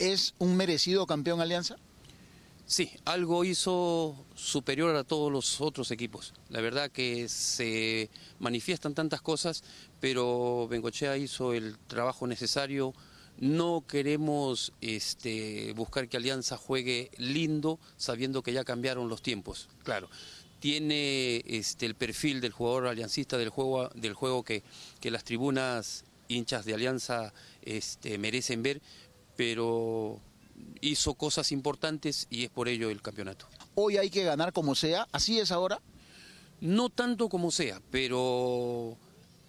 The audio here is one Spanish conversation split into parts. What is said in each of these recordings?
¿Es un merecido campeón Alianza? Sí, algo hizo superior a todos los otros equipos. La verdad que se manifiestan tantas cosas, pero Bengochea hizo el trabajo necesario. No queremos este, buscar que Alianza juegue lindo, sabiendo que ya cambiaron los tiempos. Claro, tiene este, el perfil del jugador aliancista del juego, del juego que, que las tribunas hinchas de Alianza este, merecen ver, pero hizo cosas importantes y es por ello el campeonato. Hoy hay que ganar como sea, así es ahora. No tanto como sea, pero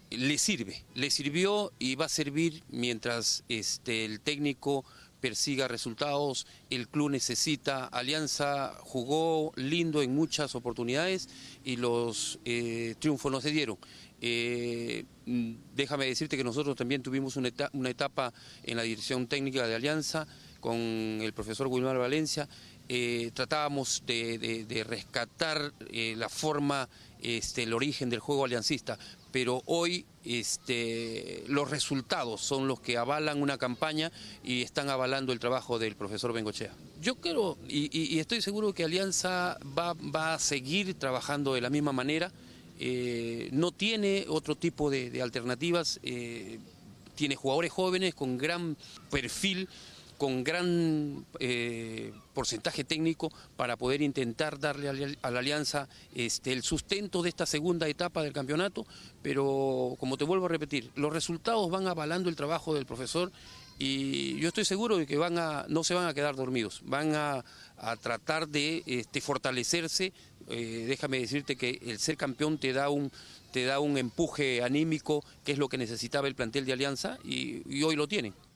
le sirve, le sirvió y va a servir mientras este, el técnico persiga resultados. El club necesita alianza, jugó lindo en muchas oportunidades y los eh, triunfos no se dieron. Eh, mm, déjame decirte que nosotros también tuvimos una etapa, en la dirección técnica de Alianza con el profesor Guilmar Valencia. Eh, tratábamos de, de, de rescatar la forma este, el origen del juego aliancista, pero hoy este, los resultados son los que avalan una campaña y están avalando el trabajo del profesor Bengochea. Yo creo y, estoy seguro que Alianza va, a seguir trabajando de la misma manera, eh, no tiene otro tipo de, alternativas, eh, tiene jugadores jóvenes con gran perfil con gran eh, porcentaje técnico para poder intentar darle a la Alianza este, el sustento de esta segunda etapa del campeonato, pero como te vuelvo a repetir, los resultados van avalando el trabajo del profesor y yo estoy seguro de que van a, no se van a quedar dormidos, van a, tratar de este, fortalecerse. Eh, déjame decirte que el ser campeón te da un te da un empuje anímico, que es lo que necesitaba el plantel de Alianza, y, y hoy lo tienen.